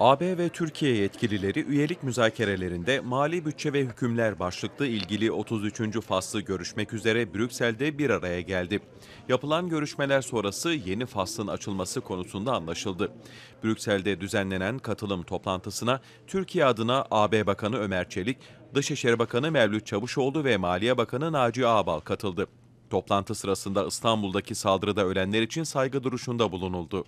AB ve Türkiye yetkilileri üyelik müzakerelerinde mali bütçe ve hükümler başlıklı ilgili 33. faslı görüşmek üzere Brüksel'de bir araya geldi. Yapılan görüşmeler sonrası yeni faslın açılması konusunda anlaşıldı. Brüksel'de düzenlenen katılım toplantısına Türkiye adına AB Bakanı Ömer Çelik, Dışişleri Bakanı Mevlüt Çavuşoğlu ve Maliye Bakanı Naci Ağbal katıldı. Toplantı sırasında İstanbul'daki saldırıda ölenler için saygı duruşunda bulunuldu.